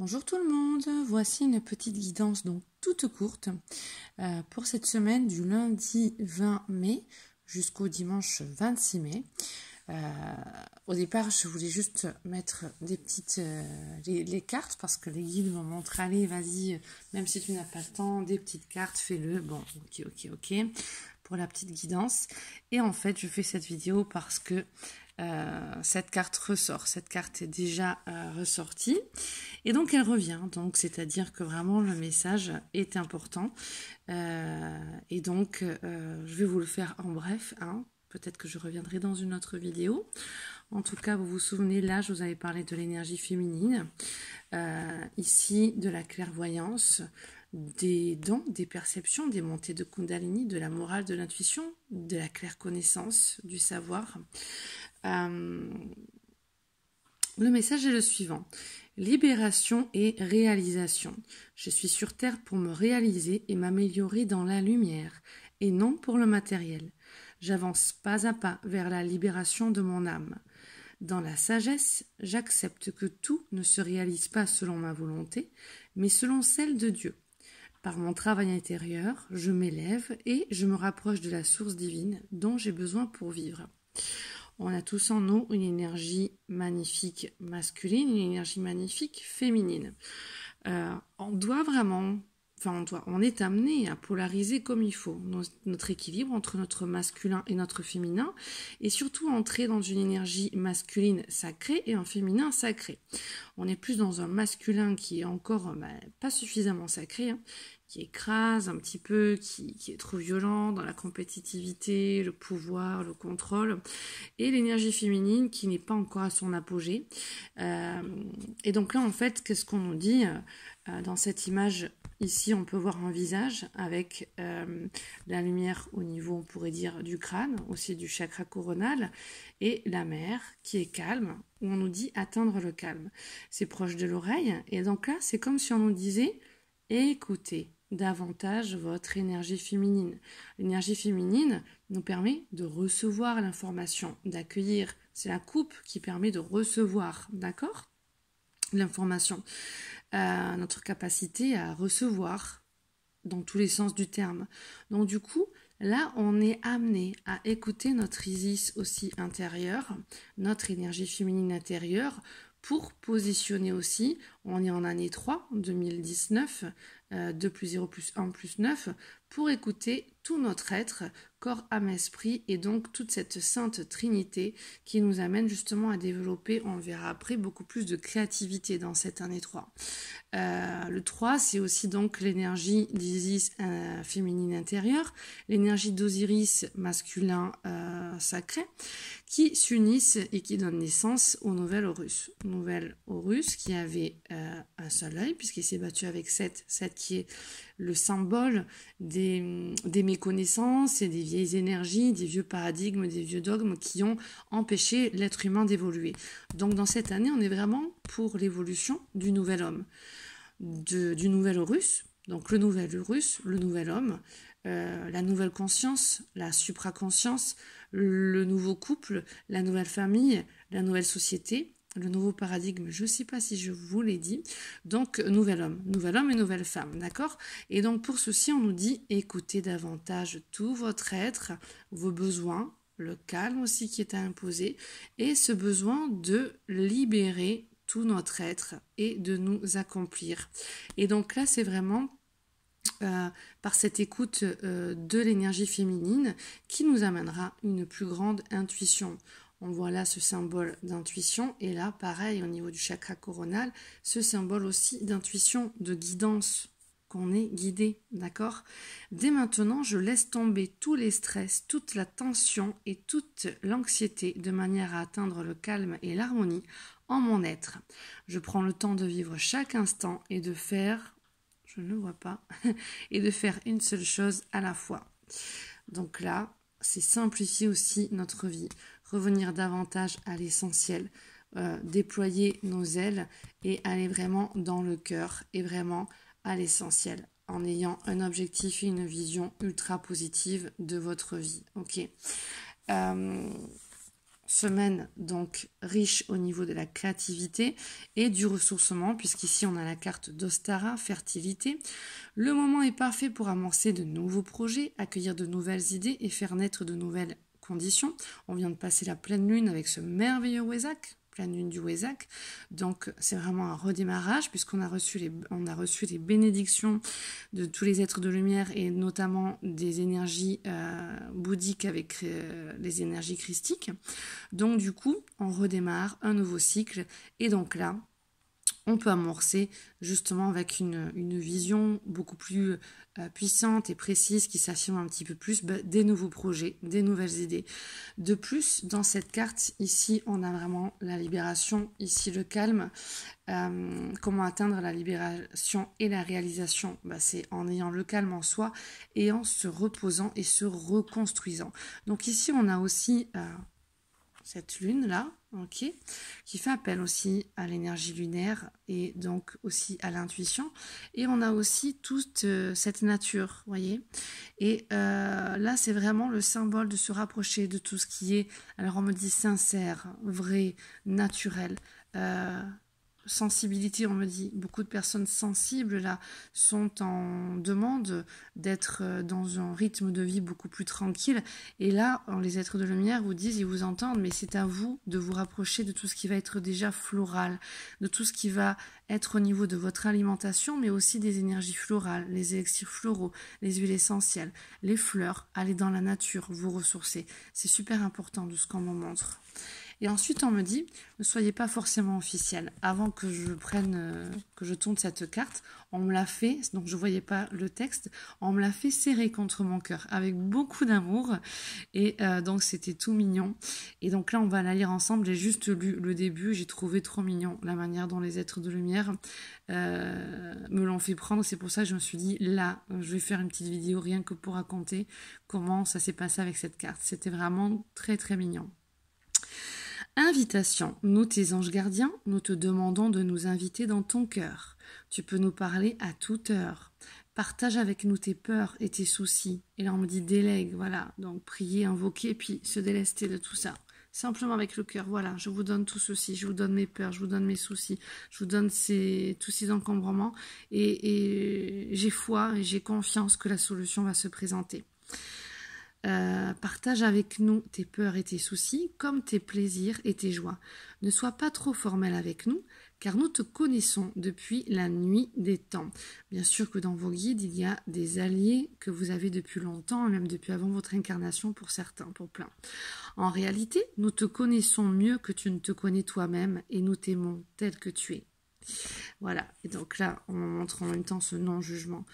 Bonjour tout le monde, voici une petite guidance donc toute courte euh, pour cette semaine du lundi 20 mai jusqu'au dimanche 26 mai. Euh, au départ, je voulais juste mettre des petites euh, les, cartes parce que les guides me montrent, allez, vas-y, même si tu n'as pas le temps, des petites cartes, fais-le. Bon, ok, ok, ok. Pour la petite guidance. Et en fait, je fais cette vidéo parce que euh, cette carte ressort. Cette carte est déjà euh, ressortie. Et donc elle revient. Donc c'est-à-dire que vraiment le message est important. Euh, et donc je vais vous le faire en bref. Hein. Peut-être que je reviendrai dans une autre vidéo. En tout cas, vous vous souvenez, là, je vous avais parlé de l'énergie féminine, ici de la clairvoyance, des dons, des perceptions, des montées de Kundalini, de la morale, de l'intuition, de la claire connaissance, du savoir. Euh, le message est le suivant. Libération et réalisation. Je suis sur Terre pour me réaliser et m'améliorer dans la lumière, et non pour le matériel. J'avance pas à pas vers la libération de mon âme. Dans la sagesse, j'accepte que tout ne se réalise pas selon ma volonté, mais selon celle de Dieu. Par mon travail intérieur, je m'élève et je me rapproche de la source divine dont j'ai besoin pour vivre. On a tous en nous une énergie magnifique masculine, une énergie magnifique féminine. Euh, on doit vraiment, enfin on, doit, on est amené à polariser comme il faut notre équilibre entre notre masculin et notre féminin, et surtout entrer dans une énergie masculine sacrée et un féminin sacré. On est plus dans un masculin qui est encore ben, pas suffisamment sacré, hein, qui écrase un petit peu, qui, est trop violent dans la compétitivité, le pouvoir, le contrôle, et l'énergie féminine qui n'est pas encore à son apogée. Euh, et donc là, en fait, qu'est-ce qu'on nous dit euh, dans cette image Ici, on peut voir un visage avec euh, la lumière au niveau, on pourrait dire, du crâne, aussi du chakra coronal, et la mer qui est calme, où on nous dit atteindre le calme. C'est proche de l'oreille, et donc là, c'est comme si on nous disait écoutez, davantage votre énergie féminine. L'énergie féminine nous permet de recevoir l'information, d'accueillir. C'est la coupe qui permet de recevoir, d'accord L'information. Euh, notre capacité à recevoir dans tous les sens du terme. Donc du coup, là, on est amené à écouter notre Isis aussi intérieure, notre énergie féminine intérieure, pour positionner aussi, on est en année 3, 2019, 2 plus 0 plus 1 plus 9, pour écouter tout notre être, corps, âme, esprit, et donc toute cette sainte trinité qui nous amène justement à développer, on verra après, beaucoup plus de créativité dans cette année 3. Euh, le 3, c'est aussi donc l'énergie d'Isis euh, féminine intérieure, l'énergie d'Osiris masculin euh, sacré, qui s'unissent et qui donnent naissance au nouvel Horus. Nouvel Horus qui avait euh, un seul œil, puisqu'il s'est battu avec Seth, Seth qui est le symbole des, méconnaissances et des vieilles énergies, des vieux paradigmes, des vieux dogmes qui ont empêché l'être humain d'évoluer. Donc dans cette année, on est vraiment pour l'évolution du nouvel homme, du nouvel Horus, donc le nouvel Horus, le nouvel homme, euh, la nouvelle conscience, la supraconscience, le nouveau couple, la nouvelle famille, la nouvelle société, le nouveau paradigme, je ne sais pas si je vous l'ai dit, donc nouvel homme, nouvel homme et nouvelle femme, d'accord Et donc pour ceci, on nous dit écoutez davantage tout votre être, vos besoins, le calme aussi qui est à imposer, et ce besoin de libérer tout notre être et de nous accomplir. Et donc là, c'est vraiment euh, par, cette écoute euh, de l'énergie féminine qui nous amènera une plus grande intuition. On voit là ce symbole d'intuition et là, pareil, au niveau du chakra coronal, ce symbole aussi d'intuition, de guidance, qu'on est guidé, d'accord Dès maintenant, je laisse tomber tous les stress, toute la tension et toute l'anxiété de manière à atteindre le calme et l'harmonie en mon être. Je prends le temps de vivre chaque instant et de faire ne vois pas, et de faire une seule chose à la fois. Donc là, c'est simplifier aussi notre vie, revenir davantage à l'essentiel, euh, déployer nos ailes et aller vraiment dans le cœur et vraiment à l'essentiel en ayant un objectif et une vision ultra positive de votre vie. Ok. Euh, semaine donc riche au niveau de la créativité et du ressourcement, puisqu'ici on a la carte d'Ostara, fertilité. Le moment est parfait pour amorcer de nouveaux projets, accueillir de nouvelles idées et faire naître de nouvelles conditions. On vient de passer la pleine lune avec ce merveilleux Wezak, la lune du Wezak. Donc c'est vraiment un redémarrage puisqu'on a, reçu les, on a reçu les bénédictions de tous les êtres de lumière et notamment des énergies euh, bouddhiques avec euh, les énergies christiques. Donc du coup, on redémarre un nouveau cycle et donc là, on peut amorcer justement avec une, vision beaucoup plus euh, puissante et précise qui s'affirme un petit peu plus bah, des nouveaux projets, des nouvelles idées. De plus, dans cette carte, ici, on a vraiment la libération, ici le calme. Euh, comment atteindre la libération et la réalisation bah, C'est en ayant le calme en soi et en se reposant et se reconstruisant. Donc ici, on a aussi... Euh, cette lune-là, ok, qui fait appel aussi à l'énergie lunaire et donc aussi à l'intuition. Et on a aussi toute euh, cette nature, voyez. Et euh, là, c'est vraiment le symbole de se rapprocher de tout ce qui est, alors on me dit sincère, vrai, naturel. Euh, sensibilité, on me dit. Beaucoup de personnes sensibles, là, sont en demande d'être euh, dans un rythme de vie beaucoup plus tranquille. Et là, les êtres de lumière vous disent, ils vous entendent, mais c'est à vous de vous rapprocher de tout ce qui va être déjà floral, de tout ce qui va être au niveau de votre alimentation, mais aussi des énergies florales, les élixirs floraux, les huiles essentielles, les fleurs, aller dans la nature, vous ressourcez. C'est super important de ce qu'on me montre. Et ensuite, on me dit, ne soyez pas forcément officiel. Avant que je prenne, euh, que je tourne cette carte, on me l'a fait, donc je ne voyais pas le texte, on me l'a fait serrer contre mon cœur avec beaucoup d'amour. Et euh, donc, c'était tout mignon. Et donc là, on va la lire ensemble. J'ai juste lu le début, j'ai trouvé trop mignon la manière dont les êtres de lumière euh, me l'ont fait prendre. C'est pour ça que je me suis dit, là, je vais faire une petite vidéo rien que pour raconter comment ça s'est passé avec cette carte. C'était vraiment très très mignon. Invitation. Nous, tes anges gardiens, nous te demandons de nous inviter dans ton cœur. Tu peux nous parler à toute heure. Partage avec nous tes peurs et tes soucis. Et là, on me dit délègue, voilà. Donc, prier, invoquer, puis se délester de tout ça. Simplement avec le cœur, voilà. Je vous donne tout ceci, je vous donne mes peurs, je vous donne mes soucis, je vous donne tous ces encombrements. et j'ai foi et j'ai confiance que la solution va se présenter. Euh, partage avec nous tes peurs et tes soucis, comme tes plaisirs et tes joies. Ne sois pas trop formel avec nous, car nous te connaissons depuis la nuit des temps. Bien sûr que dans vos guides, il y a des alliés que vous avez depuis longtemps, même depuis avant votre incarnation pour certains, pour plein. En réalité, nous te connaissons mieux que tu ne te connais toi-même, et nous t'aimons tel que tu es. Voilà, et donc là, on montre en même temps ce non-jugement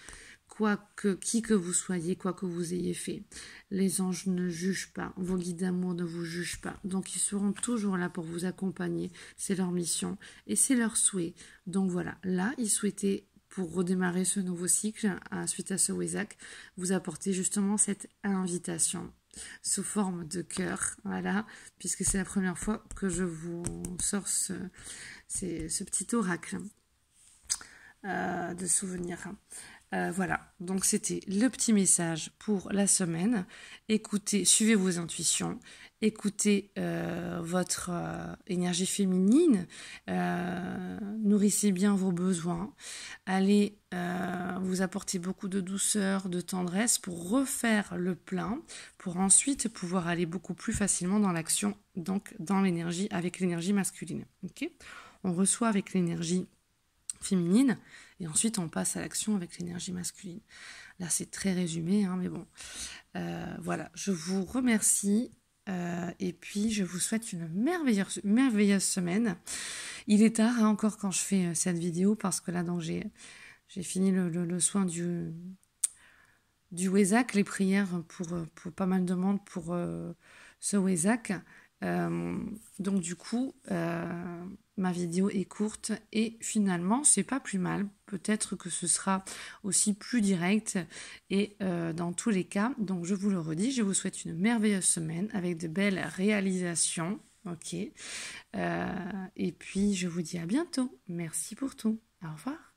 quoi que qui que vous soyez, quoi que vous ayez fait. Les anges ne jugent pas, vos guides d'amour ne vous jugent pas. Donc ils seront toujours là pour vous accompagner, c'est leur mission et c'est leur souhait. Donc voilà, là ils souhaitaient pour redémarrer ce nouveau cycle suite à ce Wesak, vous apporter justement cette invitation sous forme de cœur, voilà, puisque c'est la première fois que je vous sors ce, petit oracle euh, de souvenirs. Euh, voilà, donc c'était le petit message pour la semaine. Écoutez, suivez vos intuitions, écoutez euh, votre euh, énergie féminine, nourrissez bien vos besoins, allez vous apporter beaucoup de douceur, de tendresse pour refaire le plein, pour ensuite pouvoir aller beaucoup plus facilement dans l'action, donc dans l'énergie, avec l'énergie masculine. on reçoit avec l'énergie féminine, et ensuite on passe à l'action avec l'énergie masculine. Là, c'est très résumé, hein, mais bon. Euh, voilà, je vous remercie. Euh, et puis, je vous souhaite une merveilleuse, merveilleuse semaine. Il est tard hein, encore quand je fais euh, cette vidéo parce que là, j'ai, fini le, soin du, du WESAC, les prières pour, pas mal de monde pour ce WESAC. Euh, donc du coup, euh, ma vidéo est courte et finalement, c'est pas plus mal. Peut-être que ce sera aussi plus direct et euh, dans tous les cas, donc je vous le redis, je vous souhaite une merveilleuse semaine avec de belles réalisations. Ok. et puis, je vous dis à bientôt. Merci pour tout. Au revoir.